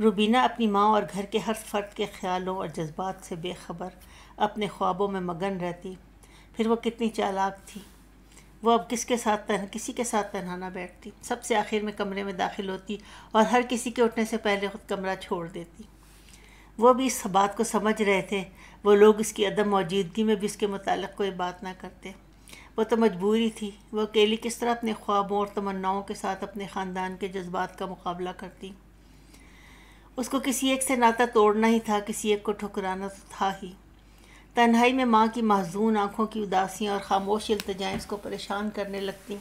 रुबीना अपनी माँ और घर के हर फर्द के ख्यालों और जज्बात से बेखबर अपने ख्वाबों में मगन रहती फिर वो कितनी चालाक थी वो अब किसके साथ तन किसी के साथ तनहाना बैठती सबसे आखिर में कमरे में दाखिल होती और हर किसी के उठने से पहले खुद कमरा छोड़ देती वो भी इस बात को समझ रहे थे वो लोग इसकी अदम मौजूदगी में भी इसके मतलब कोई बात ना करते वो तो मजबूरी थी वो अकेली किस तरह अपने ख्वाबों और तमन्नाओं के साथ अपने ख़ानदान के जज्बात का मुकाबला करती उसको किसी एक से नाता तोड़ना ही था किसी एक को ठुकराना तो था ही तन्हाई में माँ की महजून आँखों की उदासियाँ और ख़ामोश अल्तजाएँ उसको परेशान करने लगती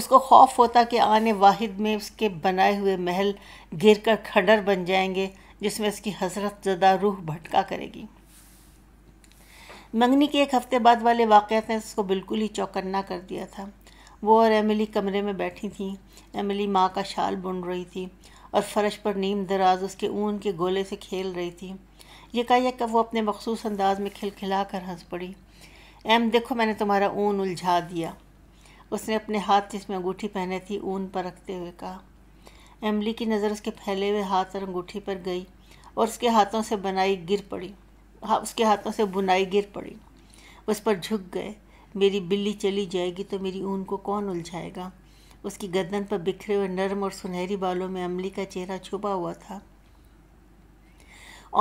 उसको खौफ होता कि आने वाहिद में उसके बनाए हुए महल गिर कर खडर बन जाएंगे जिसमें उसकी हसरत ज़दा रूह भटका करेगी मंगनी के एक हफ़्ते बाद वाले वाक़ ने उसको बिल्कुल ही चौकन्ना कर दिया था वो और एमिली कमरे में बैठी थी एमिली माँ का शाल बुन रही थी और फर्श पर नीम दराज उसके ऊन के गोले से खेल रही थी ये कहा यह वो अपने मखसूस अंदाज में खिलखिला कर हंस पड़ी एम देखो मैंने तुम्हारा ऊन उलझा दिया उसने अपने हाथ जिसमें अंगूठी पहने थी ऊन पर रखते हुए कहा एमली की नज़र उसके फैले हुए हाथ और अंगूठी पर गई और उसके हाथों से बनाई गिर पड़ी हाँ उसके हाथों से बुनाई गिर पड़ी उस पर झुक गए मेरी बिल्ली चली जाएगी तो मेरी ऊन को कौन उलझाएगा उसकी गर्दन पर बिखरे हुए नरम और सुनहरी बालों में अमली का चेहरा छुपा हुआ था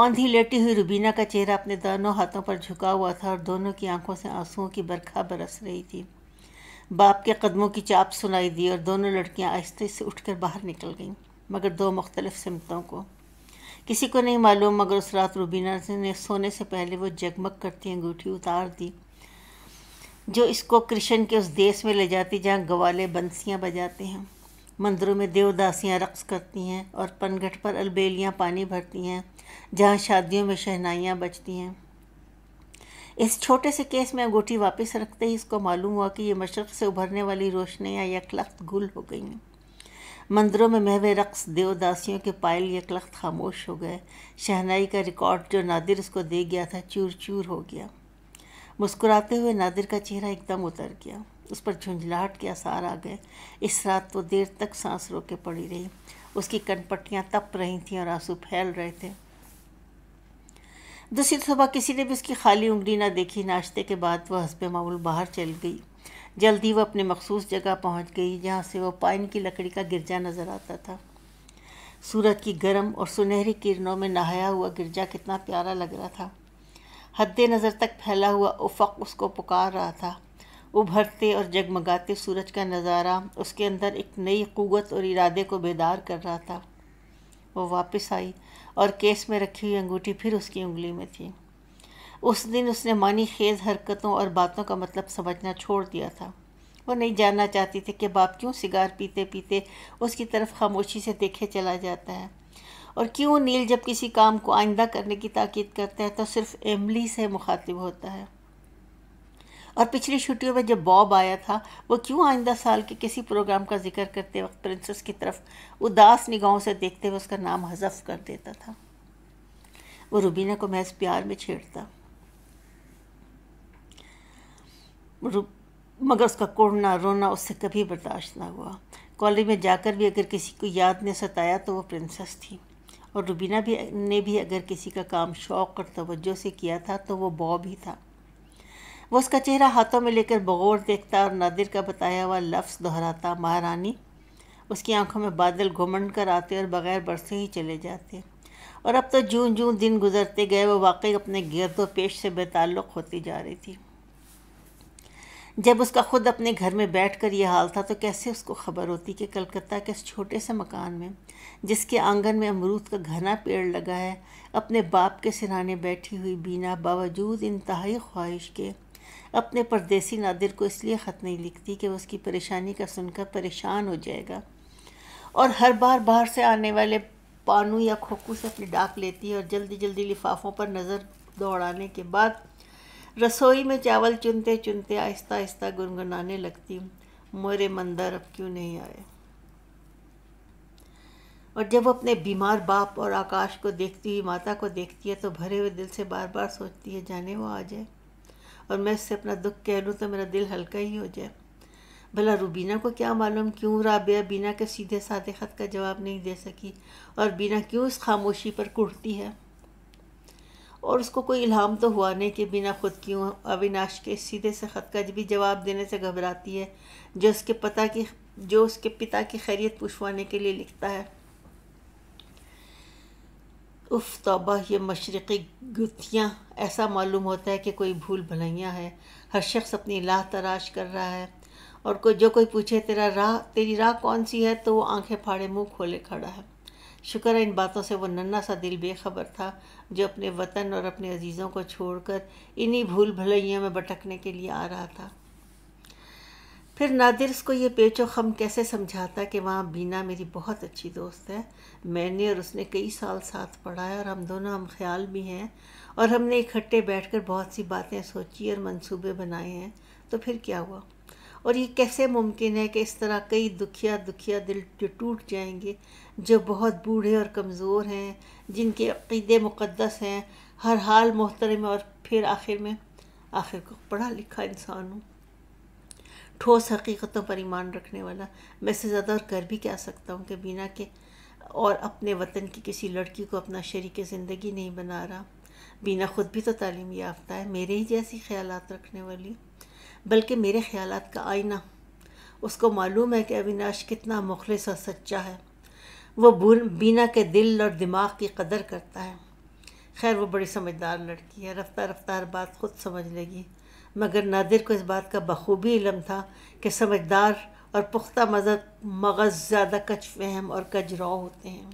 औंधी लेटी हुई रुबीना का चेहरा अपने दोनों हाथों पर झुका हुआ था और दोनों की आंखों से आंसुओं की बरखा बरस रही थी बाप के कदमों की चाप सुनाई दी और दोनों लड़कियां आहिस्ते से उठकर बाहर निकल गईं मगर दो मुख्तलिफ सिमतों को किसी को नहीं मालूम मगर उस रात रुबीना ने सोने से पहले वो जगमग करती अंगूठी उतार दी जो इसको कृष्ण के उस देश में ले जाती जहाँ गवाले बंसियाँ बजाते हैं मंदिरों में देवदासियाँ रक्स करती हैं और पनघट पर अलबेलियाँ पानी भरती हैं जहाँ शादियों में शहनाइयाँ बजती हैं इस छोटे से केस में अंगूठी वापस रखते ही इसको मालूम हुआ कि ये मशरक़ से उभरने वाली रोशनियाँ यकलख्त गुल हो गई हैं मंदिरों में महवे रक्स देवदासियों के पायल यकलख्त खामोश हो गए शहनाई का रिकॉर्ड जो नादिर उसको दे गया था चूर चूर हो गया मुस्कुराते हुए नादिर का चेहरा एकदम उतर गया उस पर झुंझलाहट के आसार आ गए इस रात वो तो देर तक सांस रोके पड़ी रही उसकी कनपट्टियाँ तप रही थीं और आंसू फैल रहे थे दूसरी सुबह किसी ने भी उसकी खाली उंगली ना देखी नाश्ते के बाद वह हंसबे मामूल बाहर चल गई जल्दी वह अपने मखसूस जगह पहुंच गई जहां से वह पाइन की लकड़ी का गिरजा नज़र आता था सूरज की गर्म और सुनहरी किरणों में नहाया हुआ गिरजा कितना प्यारा लग रहा था हद नज़र तक फैला हुआ उफक उसको पुकार रहा था उभरते और जगमगाते सूरज का नज़ारा उसके अंदर एक नई क़ुत और इरादे को बेदार कर रहा था वो वापस आई और केस में रखी हुई अंगूठी फिर उसकी उंगली में थी उस दिन उसने मानी खेज़ हरकतों और बातों का मतलब समझना छोड़ दिया था वो नहीं जानना चाहती थी कि बाप क्यों सिगार पीते पीते उसकी तरफ खामोशी से देखे चला जाता है और क्यों नील जब किसी काम को आइंदा करने की ताकीद करता है तो सिर्फ एमली से मुखातिब होता है और पिछली छुट्टियों में जब बॉब आया था वो क्यों आइंदा साल के किसी प्रोग्राम का जिक्र करते वक्त प्रिंसेस की तरफ उदास निगाहों से देखते हुए उसका नाम हजफ कर देता था वो रुबीना को महज प्यार में छेड़ता मगर उसका कोड़ना रोना उससे कभी बर्दाश्त ना हुआ कॉलेज में जाकर भी अगर किसी को याद ने सताया तो वो प्रिंसेस थी और रुबीना भी ने भी अगर किसी का काम शौक़ और तवज्जो से किया था तो वो बॉब ही था वो उसका चेहरा हाथों में लेकर बगौर देखता और नादिर का बताया हुआ लफ्ज़ दोहराता महारानी उसकी आंखों में बादल घुमंड कर आते और बगैर बरसे ही चले जाते और अब तो जून जून दिन गुजरते गए वो वाकई अपने गिरदो पेश से बेताल्लुक़ होती जा रही थी जब उसका खुद अपने घर में बैठकर यह हाल था तो कैसे उसको खबर होती कि कलकत्ता के इस छोटे से मकान में जिसके आंगन में अमरूद का घना पेड़ लगा है अपने बाप के सिराने बैठी हुई बीना बावजूद इंतहाई ख्वाहिश के अपने परदेसी नादिर को इसलिए ख़त नहीं लिखती कि वह उसकी परेशानी का सुनकर परेशान हो जाएगा और हर बार बाहर से आने वाले पानू या खोखू से अपनी डाक लेती है और जल्दी जल्दी लिफाफों पर नज़र दौड़ाने के बाद रसोई में चावल चुनते चुनते आहिस्ता आहिस्ता गुनगुनाने लगती हूँ मोरे मंदर अब क्यों नहीं आए और जब वो अपने बीमार बाप और आकाश को देखती हुई माता को देखती है तो भरे हुए दिल से बार बार सोचती है जाने वो आ जाए और मैं उससे अपना दुख कह लूँ तो मेरा दिल हल्का ही हो जाए भला रूबीना को क्या मालूम क्यों राबिया बीना के सीधे साधे ख़त का जवाब नहीं दे सकी और बीना क्यों इस खामोशी पर कुड़ती है और उसको कोई इल्हाम तो हुआ नहीं कि बिना खुद क्यों अविनाश के सीधे से ख़त का भी जवाब देने से घबराती है जो उसके पता की जो उसके पिता की खैरियत पुछवाने के लिए लिखता है उफ तोबा ये मशरक़ी गुतियाँ ऐसा मालूम होता है कि कोई भूल भलैयाँ है हर शख्स अपनी लाह तराश कर रहा है और कोई जो कोई पूछे तेरा राह तेरी राह कौन सी है तो वो आंखें फाड़े मुंह खोले खड़ा है शुक्र है इन बातों से वो नन्ना सा दिल बेखबर था जो अपने वतन और अपने अजीज़ों को छोड़कर इन्हीं भूल भलैयों में भटकने के लिए आ रहा था फिर नादिर को ये पेचो खम कैसे समझाता कि वहाँ बीना मेरी बहुत अच्छी दोस्त है मैंने और उसने कई साल साथ पढ़ा है और हम दोनों हम ख्याल भी हैं और हमने इकट्ठे बैठकर बहुत सी बातें सोची और मंसूबे बनाए हैं तो फिर क्या हुआ और ये कैसे मुमकिन है कि इस तरह कई दुखिया दुखिया दिल टूट जाएंगे जो बहुत बूढ़े और कमज़ोर हैं जिनके अकीदे मुक़दस हैं हर हाल मोहतरम और फिर आखिर में आखिर को पढ़ा लिखा इंसान हूँ ठोस हकीकतों पर ईमान रखने वाला मैं से ज़्यादा और कर भी क्या सकता हूँ कि बिना के और अपने वतन की किसी लड़की को अपना शरीक ज़िंदगी नहीं बना रहा बीना ख़ुद भी तो तालीम याफ्ता है मेरे ही जैसी ख्यालात रखने वाली बल्कि मेरे ख्याल का आईना उसको मालूम है कि अविनाश कितना मुखलस और सच्चा है वो बीना के दिल और दिमाग की कदर करता है खैर वो बड़ी समझदार लड़की है रफ्तार रफ्तार बात खुद समझ लेगी मगर नादिर को इस बात का बखूबी इलम था कि समझदार और पुख्ता मजहब मगज़ ज़्यादा कच फहम और कजराव होते हैं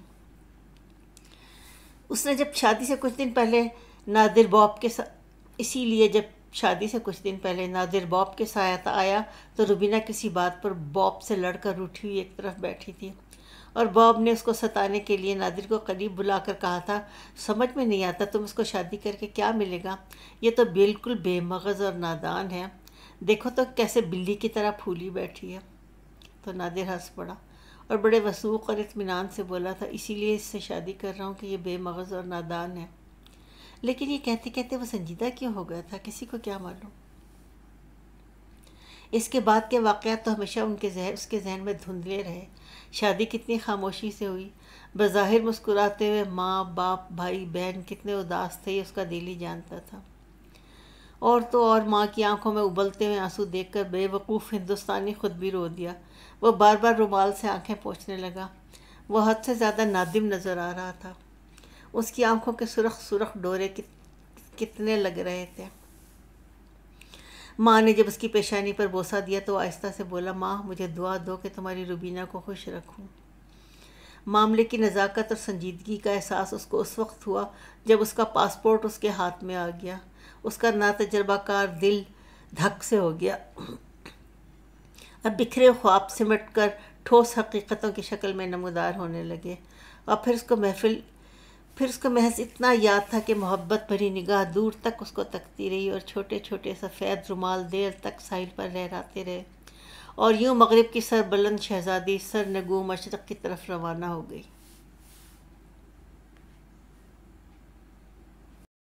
उसने जब शादी से कुछ दिन पहले नादिर बॉब के साथ इसीलिए जब शादी से कुछ दिन पहले नादिर बॉब के साथ आया तो रुबीना किसी बात पर बॉब से लड़कर उठी हुई एक तरफ बैठी थी और बॉब ने उसको सताने के लिए नादिर को करीब बुलाकर कहा था समझ में नहीं आता तुम इसको शादी करके क्या मिलेगा ये तो बिल्कुल बेमगज़ और नादान है देखो तो कैसे बिल्ली की तरह फूली बैठी है तो नादिर हंस पड़ा और बड़े वसूख और इतमान से बोला था इसीलिए इससे शादी कर रहा हूँ कि ये बेमगज़ और नादान है लेकिन ये कहते कहते वो संजीदा क्यों हो गया था किसी को क्या मालूम इसके बाद के वाक़ात तो हमेशा उनके जहन उसके जहन में धुंधले रहे शादी कितनी खामोशी से हुई बज़ाहिर मुस्कुराते हुए माँ बाप भाई बहन कितने उदास थे ये उसका दिल ही जानता था और तो और माँ की आंखों में उबलते हुए आंसू देखकर बेवकूफ़ हिंदुस्तानी खुद भी रो दिया वह बार बार रुमाल से आंखें पोछने लगा वह हद से ज़्यादा नादिम नज़र आ रहा था उसकी आंखों के सुरख सुरख डोरे कितने लग रहे थे माँ ने जब उसकी पेशानी पर बोसा दिया तो आहिस्ता से बोला माँ मुझे दुआ दो कि तुम्हारी रुबीना को खुश रखूँ मामले की नज़ाकत और संजीदगी का एहसास उसको उस वक्त हुआ जब उसका पासपोर्ट उसके हाथ में आ गया उसका नातजर्बाकार दिल धक से हो गया अब बिखरे ख्वाब सिमट कर ठोस हकीकतों की शक्ल में नमदार होने लगे और फिर उसको महफिल फिर उसको महज इतना याद था कि मोहब्बत भरी निगाह दूर तक उसको तकती रही और छोटे छोटे सफ़ेद रुमाल देर तक साहिल पर लहराते रहे और यूँ मगरब की सर बुलंद शहज़ादी सर नगू मशरक़ की तरफ रवाना हो गई